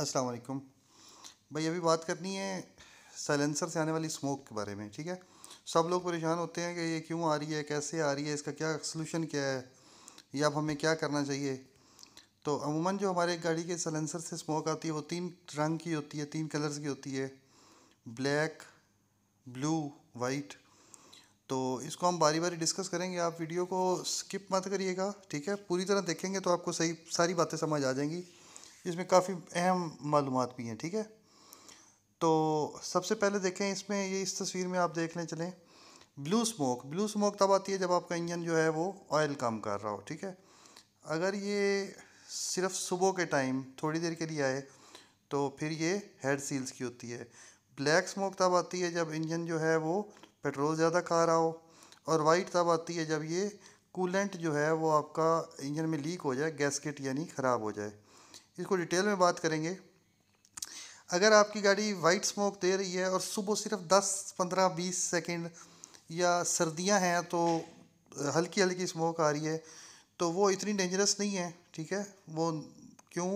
अस्सलाम वालेकुम भाई अभी बात करनी है साइलेंसर से आने वाली स्मोक के बारे में ठीक है सब लोग परेशान होते हैं कि ये क्यों आ रही है कैसे आ रही है इसका क्या सलूशन क्या है या अब हमें क्या करना चाहिए तो अमूमन जो हमारे गाड़ी के साइलेंसर से स्मोक आती है वो तीन रंग की होती है तीन कलर्स की होती है ब्लैक ब्लू वाइट तो इसको हम बारी बारी डिस्कस करेंगे आप वीडियो को स्किप मत करिएगा ठीक है पूरी तरह देखेंगे तो आपको सही सारी बातें समझ आ जाएंगी इसमें काफ़ी अहम मालूम भी हैं ठीक है तो सबसे पहले देखें इसमें ये इस तस्वीर में आप देख लें चलें ब्लू स्मोक ब्लू स्मोक तब आती है जब आपका इंजन जो है वो ऑयल काम कर रहा हो ठीक है अगर ये सिर्फ सुबह के टाइम थोड़ी देर के लिए आए तो फिर ये हेड सील्स की होती है ब्लैक स्मोक तब आती है जब इंजन जो है वो पेट्रोल ज़्यादा खा रहा हो और वाइट तब आती है जब ये कूलेंट जो है वो आपका इंजन में लीक हो जाए गैसकेट यानी ख़राब हो जाए इसको डिटेल में बात करेंगे अगर आपकी गाड़ी वाइट स्मोक दे रही है और सुबह सिर्फ 10 15 20 सेकंड या सर्दियां हैं तो हल्की हल्की स्मोक आ रही है तो वो इतनी डेंजरस नहीं है ठीक है वो क्यों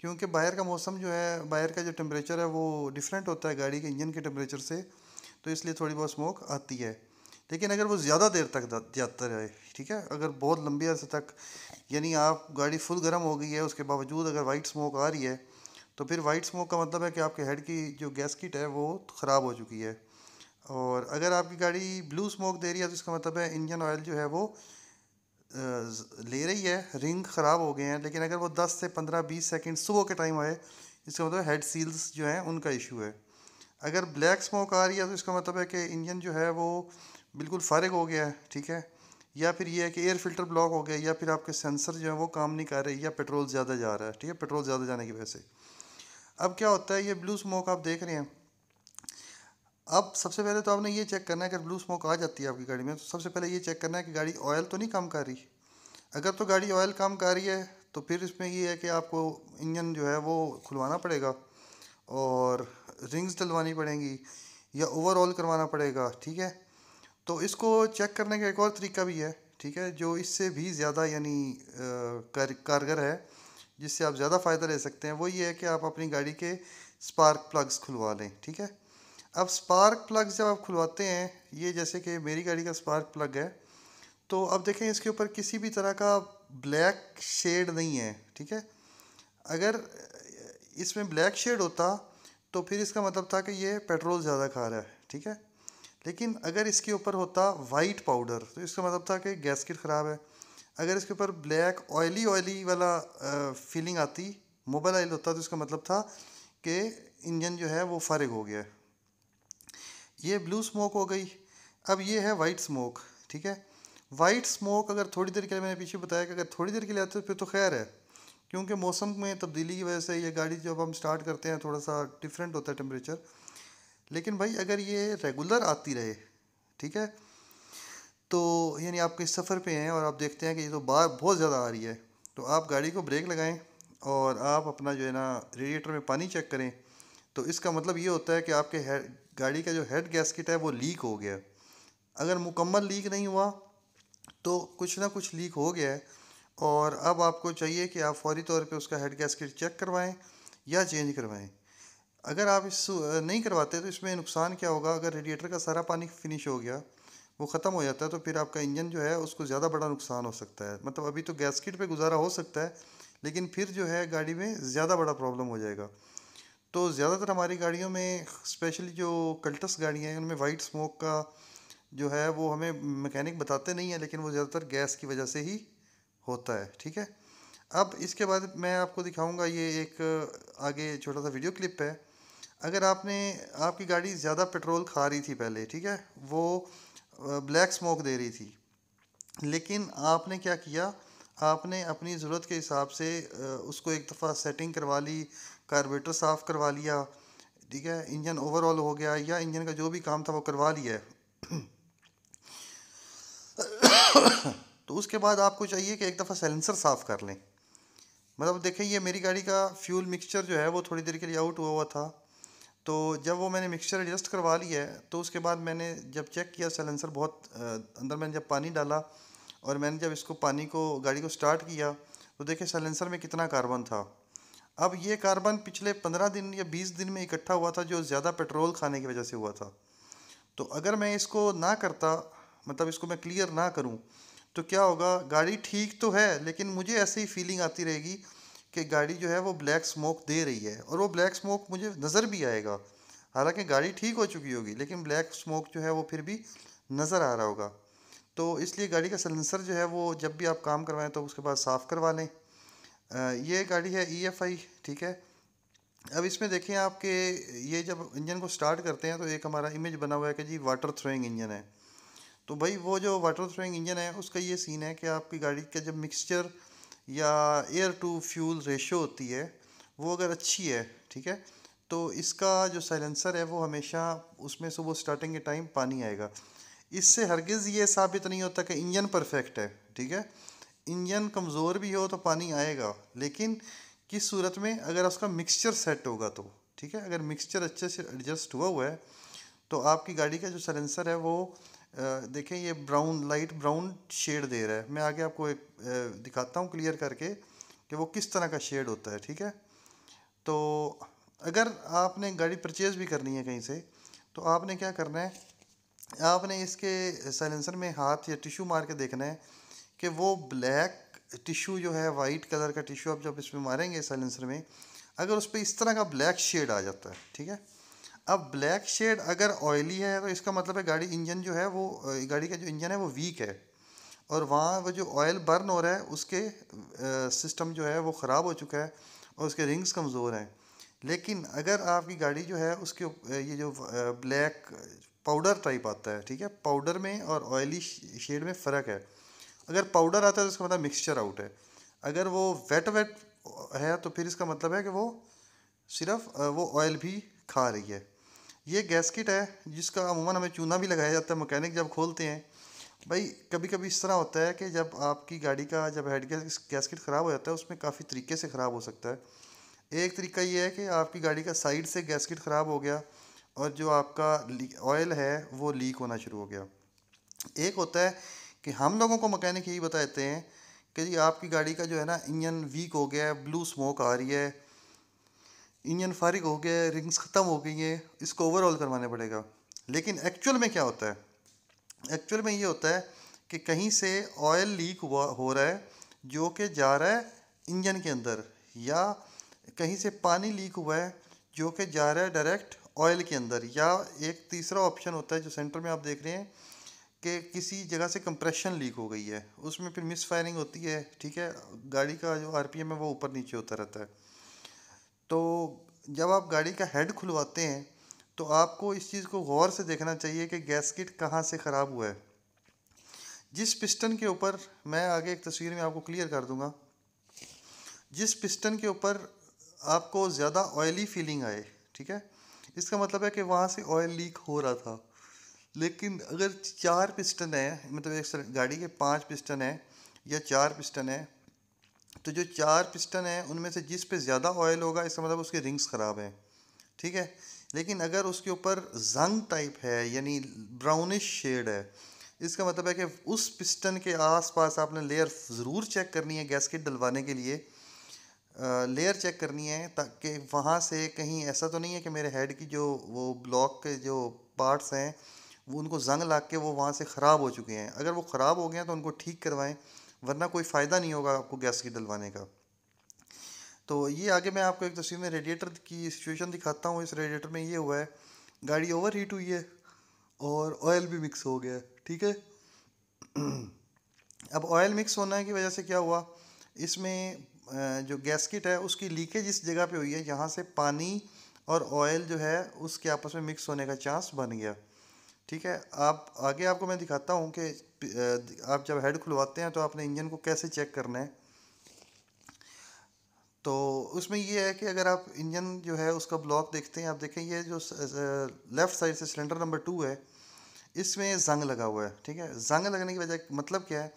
क्योंकि बाहर का मौसम जो है बाहर का जो टेम्परेचर है वो डिफरेंट होता है गाड़ी के इंजन के टेम्परेचर से तो इसलिए थोड़ी बहुत स्मोक आती है लेकिन अगर वो ज़्यादा देर तक जाता रहे ठीक है अगर बहुत लंबी अरसे तक यानी आप गाड़ी फुल गर्म हो गई है उसके बावजूद अगर वाइट स्मोक आ रही है तो फिर वाइट स्मोक का मतलब है कि आपके हेड की जो गैस किट है वो ख़राब हो चुकी है और अगर आपकी गाड़ी ब्लू स्मोक दे रही है तो इसका मतलब है इंजन ऑयल जो है वो ले रही है रिंग ख़राब हो गए हैं लेकिन अगर वो 10 से 15 20 सेकंड सुबह के टाइम आए इसका मतलब हेड सील्स जो हैं उनका इशू है अगर ब्लैक स्मोक आ रही है तो इसका मतलब है कि इंजन जो है वो बिल्कुल फ़ारग हो गया है ठीक है या फिर ये है कि एयर फिल्टर ब्लॉक हो गया या फिर आपके सेंसर जो है वो काम नहीं कर रहे या पेट्रोल ज़्यादा जा रहा है ठीक है पेट्रोल ज़्यादा जाने की वजह से अब क्या होता है ये ब्लू स्मोक आप देख रहे हैं अब सबसे पहले तो आपने ये चेक करना है अगर ब्लू स्मोक आ जाती है आपकी गाड़ी में तो सबसे पहले ये चेक करना है कि गाड़ी ऑयल तो नहीं कम कर रही अगर तो गाड़ी ऑयल कम कर रही है तो फिर इसमें ये है कि आपको इंजन जो है वो खुलवाना पड़ेगा और रिंग्स डलवानी पड़ेंगी या ओवरऑल करवाना पड़ेगा ठीक है तो इसको चेक करने का एक और तरीका भी है ठीक है जो इससे भी ज़्यादा यानी कारगर है जिससे आप ज़्यादा फ़ायदा ले सकते हैं वो ये है कि आप अपनी गाड़ी के स्पार्क प्लग्स खुलवा लें ठीक है अब स्पार्क प्लग्स जब आप खुलवाते हैं ये जैसे कि मेरी गाड़ी का स्पार्क प्लग है तो अब देखें इसके ऊपर किसी भी तरह का ब्लैक शेड नहीं है ठीक है अगर इसमें ब्लैक शेड होता तो फिर इसका मतलब था कि ये पेट्रोल ज़्यादा खा रहा है ठीक है लेकिन अगर इसके ऊपर होता वाइट पाउडर तो इसका मतलब था कि गैसकिट ख़राब है अगर इसके ऊपर ब्लैक ऑयली ऑयली वाला आ, फीलिंग आती मोबाइल ऑयल होता तो इसका मतलब था कि इंजन जो है वो फारग हो गया है ये ब्लू स्मोक हो गई अब ये है वाइट स्मोक ठीक है वाइट स्मोक अगर थोड़ी देर के लिए मैंने पीछे बताया कि अगर थोड़ी देर के लिए आते तो फिर तो खैर है क्योंकि मौसम में तब्दीली की वजह से ये गाड़ी जब हम स्टार्ट करते हैं थोड़ा सा डिफरेंट होता है टेम्परेचर लेकिन भाई अगर ये रेगुलर आती रहे ठीक है तो यानी आप किस सफ़र पे हैं और आप देखते हैं कि ये तो बार बहुत ज़्यादा आ रही है तो आप गाड़ी को ब्रेक लगाएं और आप अपना जो है ना रेडिएटर में पानी चेक करें तो इसका मतलब ये होता है कि आपके हेड गाड़ी का जो हेड गैसकिट है वो लीक हो गया अगर मुकम्मल लीक नहीं हुआ तो कुछ ना कुछ लीक हो गया है और अब आपको चाहिए कि आप फौरी तौर पे उसका हेड गैसकिट चेक करवाएं या चेंज करवाएं अगर आप इस नहीं करवाते तो इसमें नुकसान क्या होगा अगर रेडिएटर का सारा पानी फिनिश हो गया वो ख़त्म हो जाता है तो फिर आपका इंजन जो है उसको ज़्यादा बड़ा नुकसान हो सकता है मतलब अभी तो गैसकिट पे गुजारा हो सकता है लेकिन फिर जो है गाड़ी में ज़्यादा बड़ा प्रॉब्लम हो जाएगा तो ज़्यादातर हमारी गाड़ियों में स्पेशली जो कल्टस गाड़ियाँ हैं उनमें वाइट स्मोक का जो है वो हमें मैकेनिक बताते नहीं हैं लेकिन वो ज़्यादातर गैस की वजह से ही होता है ठीक है अब इसके बाद मैं आपको दिखाऊंगा ये एक आगे छोटा सा वीडियो क्लिप है अगर आपने आपकी गाड़ी ज़्यादा पेट्रोल खा रही थी पहले ठीक है वो ब्लैक स्मोक दे रही थी लेकिन आपने क्या किया आपने अपनी ज़रूरत के हिसाब से उसको एक दफ़ा सेटिंग करवा ली कार्बेटर साफ़ करवा लिया ठीक है इंजन ओवरऑल हो गया या इंजन का जो भी काम था वो करवा लिया है तो उसके बाद आपको चाहिए कि एक दफ़ा सैलेंसर साफ़ कर लें मतलब देखें ये मेरी गाड़ी का फ्यूल मिक्सचर जो है वो थोड़ी देर के लिए आउट हुआ हुआ था तो जब वो मैंने मिक्सचर एडजस्ट करवा लिया है तो उसके बाद मैंने जब चेक किया सैलेंसर बहुत अंदर मैंने जब पानी डाला और मैंने जब इसको पानी को गाड़ी को स्टार्ट किया तो देखे सैलेंसर में कितना कार्बन था अब ये कार्बन पिछले पंद्रह दिन या बीस दिन में इकट्ठा हुआ था जो ज़्यादा पेट्रोल खाने की वजह से हुआ था तो अगर मैं इसको ना करता मतलब इसको मैं क्लियर ना करूँ तो क्या होगा गाड़ी ठीक तो है लेकिन मुझे ऐसी ही फीलिंग आती रहेगी कि गाड़ी जो है वो ब्लैक स्मोक दे रही है और वो ब्लैक स्मोक मुझे नज़र भी आएगा हालांकि गाड़ी ठीक हो चुकी होगी लेकिन ब्लैक स्मोक जो है वो फिर भी नज़र आ रहा होगा तो इसलिए गाड़ी का सलेंसर जो है वो जब भी आप काम करवाएं तो उसके बाद साफ़ करवा लें ये गाड़ी है ई एफ आई ठीक है अब इसमें देखें आप कि ये जब इंजन को स्टार्ट करते हैं तो एक हमारा इमेज बना हुआ है कि जी वाटर थ्रोइंग इंजन है तो भाई वो जो वाटर थ्रोइंग इंजन है उसका ये सीन है कि आपकी गाड़ी का जब मिक्सचर या एयर टू फ्यूल रेशो होती है वो अगर अच्छी है ठीक है तो इसका जो साइलेंसर है वो हमेशा उसमें सुबह स्टार्टिंग के टाइम पानी आएगा इससे हरगिज़ ये साबित नहीं होता कि इंजन परफेक्ट है ठीक है इंजन कमज़ोर भी हो तो पानी आएगा लेकिन किस सूरत में अगर उसका मिक्सचर सेट होगा तो ठीक है अगर मिक्सचर अच्छे से एडजस्ट हुआ हुआ है तो आपकी गाड़ी का जो सलेंसर है वो देखें ये ब्राउन लाइट ब्राउन शेड दे रहा है मैं आगे आपको एक दिखाता हूँ क्लियर करके कि वो किस तरह का शेड होता है ठीक है तो अगर आपने गाड़ी परचेज़ भी करनी है कहीं से तो आपने क्या करना है आपने इसके साइलेंसर में हाथ या टिशू मार के देखना है कि वो ब्लैक टिशू जो है वाइट कलर का टिशू आप जब इसमें मारेंगे साइलेंसर में अगर उस पर इस तरह का ब्लैक शेड आ जाता है ठीक है अब ब्लैक शेड अगर ऑयली है तो इसका मतलब है गाड़ी इंजन जो है वो गाड़ी का जो इंजन है वो वीक है और वहाँ वो जो ऑयल बर्न हो रहा है उसके सिस्टम जो है वो ख़राब हो चुका है और उसके रिंग्स कमज़ोर हैं लेकिन अगर आपकी गाड़ी जो है उसके ये जो ब्लैक पाउडर टाइप आता है ठीक है पाउडर में और ऑयली शेड में फ़र्क है अगर पाउडर आता है तो इसका मतलब मिक्सचर आउट है अगर वो वेट वेट है तो फिर इसका मतलब है कि वो सिर्फ वो ऑयल भी खा रही है ये गैसकिट है जिसका अमूमन हमें चूना भी लगाया जाता है मकैनिक जब खोलते हैं भाई कभी कभी इस तरह होता है कि जब आपकी गाड़ी का जब हेड गैस गैसकिट ख़राब हो जाता है उसमें काफ़ी तरीके से ख़राब हो सकता है एक तरीका ये है कि आपकी गाड़ी का साइड से गैसकिट ख़राब हो गया और जो आपका ऑयल है वो लीक होना शुरू हो गया एक होता है कि हम लोगों को मकैनिक यही बताते हैं कि जी आपकी गाड़ी का जो है ना इंजन वीक हो गया है ब्लू स्मोक आ रही है इंजन फारिग हो गया है रिंग्स ख़त्म हो गई हैं इसको ओवरऑल करवाना पड़ेगा लेकिन एक्चुअल में क्या होता है एक्चुअल में ये होता है कि कहीं से ऑयल लीक हुआ हो रहा है जो कि जा रहा है इंजन के अंदर या कहीं से पानी लीक हुआ है जो कि जा रहा है डायरेक्ट ऑयल के अंदर या एक तीसरा ऑप्शन होता है जो सेंटर में आप देख रहे हैं कि किसी जगह से कंप्रेशन लीक हो गई है उसमें फिर मिस फायरिंग होती है ठीक है गाड़ी का जो आरपीएम है वो ऊपर नीचे होता रहता है तो जब आप गाड़ी का हेड खुलवाते हैं तो आपको इस चीज़ को गौर से देखना चाहिए कि गैसकिट कहाँ से ख़राब हुआ है जिस पिस्टन के ऊपर मैं आगे एक तस्वीर में आपको क्लियर कर दूंगा जिस पिस्टन के ऊपर आपको ज़्यादा ऑयली फीलिंग आए ठीक है इसका मतलब है कि वहाँ से ऑयल लीक हो रहा था लेकिन अगर चार पिस्टन हैं मतलब एक गाड़ी के पांच पिस्टन हैं या चार पिस्टन हैं तो जो चार पिस्टन हैं उनमें से जिस पे ज़्यादा ऑयल होगा इसका मतलब उसके रिंग्स ख़राब हैं ठीक है लेकिन अगर उसके ऊपर जंग टाइप है यानी ब्राउनिश शेड है इसका मतलब है कि उस पिस्टन के आसपास आपने लेयर ज़रूर चेक करनी है गैसकेट डलवाने के लिए लेयर चेक करनी है ताकि वहाँ से कहीं ऐसा तो नहीं है कि मेरे हेड की जो वो ब्लॉक के जो पार्ट्स हैं वो उनको जंग लाग के वो वहाँ से ख़राब हो चुके हैं अगर वो ख़राब हो गए हैं तो उनको ठीक करवाएं वरना कोई फ़ायदा नहीं होगा आपको गैस की डलवाने का तो ये आगे मैं आपको एक तस्वीर में रेडिएटर की सिचुएशन दिखाता हूँ इस रेडिएटर में ये हुआ है गाड़ी ओवर हीट हुई है और ऑयल भी मिक्स हो गया ठीक है अब ऑयल मिक्स होने की वजह से क्या हुआ इसमें जो गैसकिट है उसकी लीकेज इस जगह पे हुई है यहाँ से पानी और ऑयल जो है उसके आपस में मिक्स होने का चांस बन गया ठीक है आप आगे आपको मैं दिखाता हूँ कि आप जब हेड खुलवाते हैं तो आपने इंजन को कैसे चेक करना है तो उसमें ये है कि अगर आप इंजन जो है उसका ब्लॉक देखते हैं आप देखें ये जो लेफ़्ट साइड से सिलेंडर नंबर टू है इसमें जंग लगा हुआ है ठीक है जंग लगने की वजह मतलब क्या है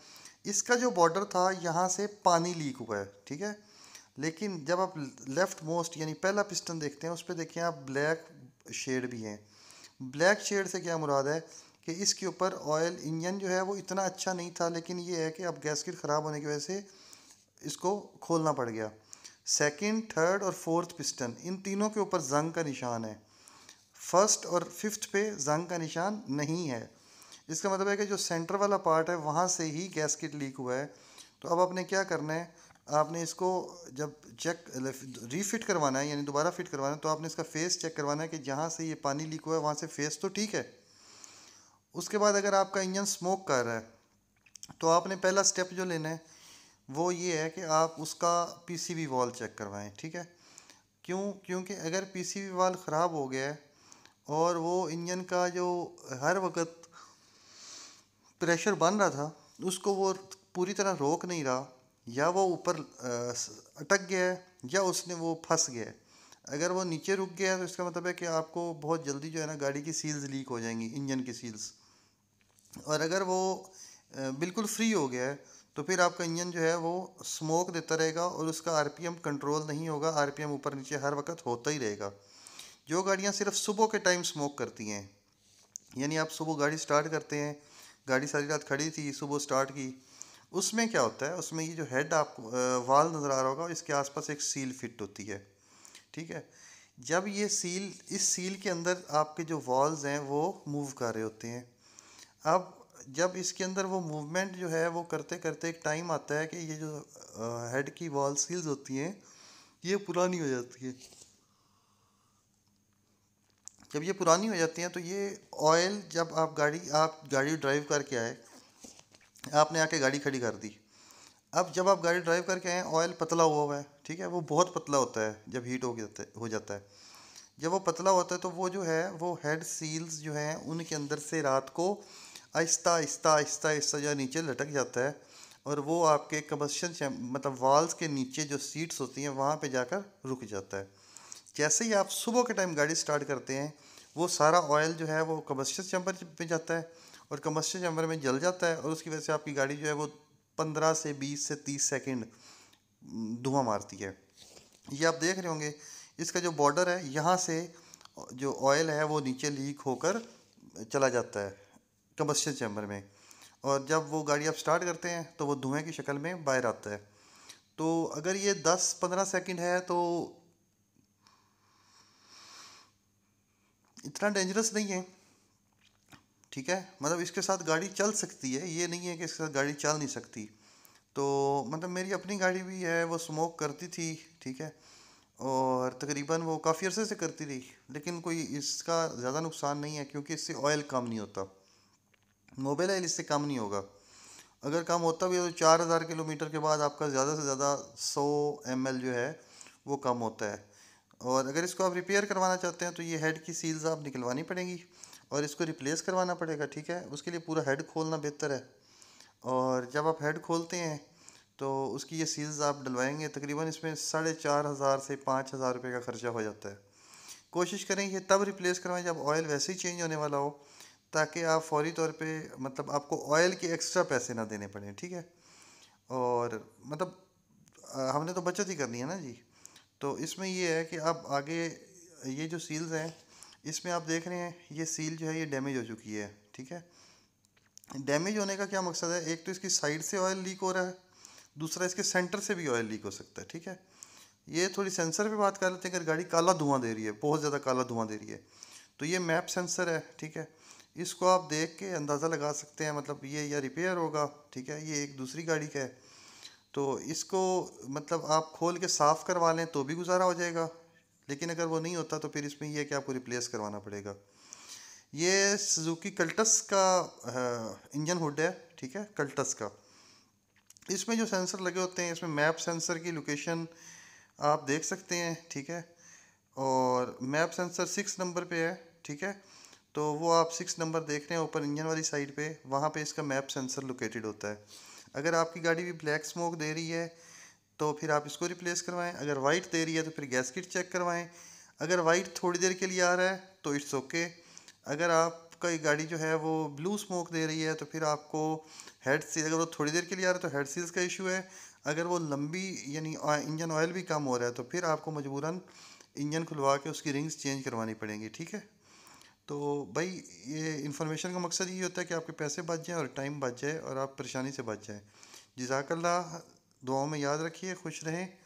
इसका जो बॉर्डर था यहाँ से पानी लीक हुआ है ठीक है लेकिन जब आप लेफ़्ट मोस्ट यानी पहला पिस्टन देखते हैं उस पर देखें आप ब्लैक शेड भी हैं ब्लैक शेड से क्या मुराद है कि इसके ऊपर ऑयल इंजन जो है वो इतना अच्छा नहीं था लेकिन ये है कि अब गैसकिट ख़राब होने की वजह से इसको खोलना पड़ गया सेकंड, थर्ड और फोर्थ पिस्टन इन तीनों के ऊपर जंग का निशान है फर्स्ट और फिफ्थ पे जंग का निशान नहीं है इसका मतलब है कि जो सेंटर वाला पार्ट है वहाँ से ही गैसकिट लीक हुआ है तो अब आपने क्या करना है आपने इसको जब चेक रीफिट करवाना है यानी दोबारा फिट करवाना है तो आपने इसका फेस चेक करवाना है कि जहाँ से ये पानी लीक हुआ है वहाँ से फेस तो ठीक है उसके बाद अगर आपका इंजन स्मोक कर रहा है तो आपने पहला स्टेप जो लेना है वो ये है कि आप उसका पीसीबी वॉल चेक करवाएं ठीक है क्यों क्योंकि अगर पीसीबी वाल ख़राब हो गया है और वो इंजन का जो हर वक्त प्रेशर बन रहा था उसको वो पूरी तरह रोक नहीं रहा या वो ऊपर अटक गया है या उसने वो फंस गया है अगर वो नीचे रुक गया है तो इसका मतलब है कि आपको बहुत जल्दी जो है ना गाड़ी की सील्स लीक हो जाएंगी इंजन की सील्स और अगर वो बिल्कुल फ्री हो गया है तो फिर आपका इंजन जो है वो स्मोक देता रहेगा और उसका आर कंट्रोल नहीं होगा आर ऊपर नीचे हर वक्त होता ही रहेगा जो गाड़ियाँ सिर्फ सुबह के टाइम स्मोक करती हैं यानी आप सुबह गाड़ी स्टार्ट करते हैं गाड़ी सारी रात खड़ी थी सुबह स्टार्ट की उसमें क्या होता है उसमें ये जो हेड आपको वाल नज़र आ रहा होगा इसके आसपास एक सील फिट होती है ठीक है जब ये सील इस सील के अंदर आपके जो वॉल्स हैं वो मूव कर रहे होते हैं अब जब इसके अंदर वो मूवमेंट जो है वो करते करते एक टाइम आता है कि ये जो हेड की वॉल सील्स होती हैं ये पुरानी हो जाती है जब ये पुरानी हो जाती हैं तो ये ऑयल जब आप गाड़ी आप गाड़ी ड्राइव करके आए आपने आके गाड़ी खड़ी कर दी अब जब आप गाड़ी ड्राइव करके आए ऑयल पतला हुआ हुआ है ठीक है वो बहुत पतला होता है जब हीट हो जाता है हो जाता है जब वो पतला होता है तो वो जो है वो हेड सील्स जो हैं उनके अंदर से रात को आहिस्ता आहिस्ता आहिस्ता आहिस्ता जो नीचे लटक जाता है और वो आपके कम्बशन मतलब वाल्स के नीचे जो सीट्स होती हैं वहाँ पर जाकर रुक जाता है जैसे ही आप सुबह के टाइम गाड़ी स्टार्ट करते हैं वो सारा ऑयल जो है वो कम्बशन चैम्बर में जाता है और कम्बस्टन चैम्बर में जल जाता है और उसकी वजह से आपकी गाड़ी जो है वो पंद्रह से बीस से तीस सेकेंड हम्म, धुआं मारती है ये आप देख रहे होंगे इसका जो बॉर्डर है यहाँ से जो ऑयल है वो नीचे लीक होकर चला जाता है कम्बस्टन चैम्बर में और जब वो गाड़ी आप स्टार्ट करते हैं तो वो धुएँ की शक्ल में बाहर आता है तो अगर ये दस पंद्रह सेकेंड है तो इतना डेंजरस नहीं है ठीक है मतलब इसके साथ गाड़ी चल सकती है ये नहीं है कि इसके साथ गाड़ी चल नहीं सकती तो मतलब मेरी अपनी गाड़ी भी है वो स्मोक करती थी ठीक है और तकरीबन वो काफ़ी अरसे से करती थी लेकिन कोई इसका ज़्यादा नुकसान नहीं है क्योंकि इससे ऑयल कम नहीं होता मोबाइल ऑयल इससे कम नहीं होगा अगर कम होता भी है तो चार हज़ार किलोमीटर के बाद आपका ज़्यादा से ज़्यादा सौ एम जो है वो कम होता है और अगर इसको आप रिपेयर करवाना चाहते हैं तो ये हेड की सील्स आप निकलवानी पड़ेंगी और इसको रिप्लेस करवाना पड़ेगा ठीक है उसके लिए पूरा हेड खोलना बेहतर है और जब आप हेड खोलते हैं तो उसकी ये सील्स आप डलवाएंगे तकरीबन इसमें साढ़े चार हज़ार से पाँच हज़ार रुपये का ख़र्चा हो जाता है कोशिश करें ये तब रिप्लेस करवाएं जब ऑयल वैसे ही चेंज होने वाला हो ताकि आप फौरी तौर पे मतलब आपको ऑयल के एक्स्ट्रा पैसे ना देने पड़ें ठीक है और मतलब हमने तो बचत ही करनी है ना जी तो इसमें ये है कि आप आगे ये जो सील्स हैं इसमें आप देख रहे हैं ये सील जो है ये डैमेज हो चुकी है ठीक है डैमेज होने का क्या मकसद है एक तो इसकी साइड से ऑयल लीक हो रहा है दूसरा इसके सेंटर से भी ऑयल लीक हो सकता है ठीक है ये थोड़ी सेंसर पे बात कर लेते हैं अगर गाड़ी काला धुआं दे रही है बहुत ज़्यादा काला धुआं दे रही है तो ये मैप सेंसर है ठीक है इसको आप देख के अंदाज़ा लगा सकते हैं मतलब ये या रिपेयर होगा ठीक है ये एक दूसरी गाड़ी का है तो इसको मतलब आप खोल के साफ़ करवा लें तो भी गुजारा हो जाएगा लेकिन अगर वो नहीं होता तो फिर इसमें यह है कि आपको रिप्लेस करवाना पड़ेगा ये सुजुकी कल्टस का इंजन हुड है ठीक है कल्टस का इसमें जो सेंसर लगे होते हैं इसमें मैप सेंसर की लोकेशन आप देख सकते हैं ठीक है और मैप सेंसर सिक्स नंबर पे है ठीक है तो वो आप सिक्स नंबर देख रहे हैं ऊपर इंजन वाली साइड पे वहाँ पे इसका मैप सेंसर लोकेटेड होता है अगर आपकी गाड़ी भी ब्लैक स्मोक दे रही है तो फिर आप इसको रिप्लेस करवाएं अगर वाइट दे रही है तो फिर गैस किट चेक करवाएं अगर वाइट थोड़ी देर के लिए आ रहा है तो इट्स ओके अगर आपका गाड़ी जो है वो ब्लू स्मोक दे रही है तो फिर आपको हेड सील अगर वो थोड़ी देर के लिए आ रहा है तो हेड सील्स का इशू है अगर वो लंबी यानी इंजन ऑयल भी कम हो रहा है तो फिर आपको मजबूरन इंजन खुलवा के उसकी रिंग्स चेंज करवानी पड़ेंगी ठीक है तो भाई ये इन्फॉर्मेशन का मकसद ये होता है कि आपके पैसे बच जाएँ और टाइम बच जाए और आप परेशानी से बच जाएँ जजाकल्ला दुआओं में याद रखिए खुश रहें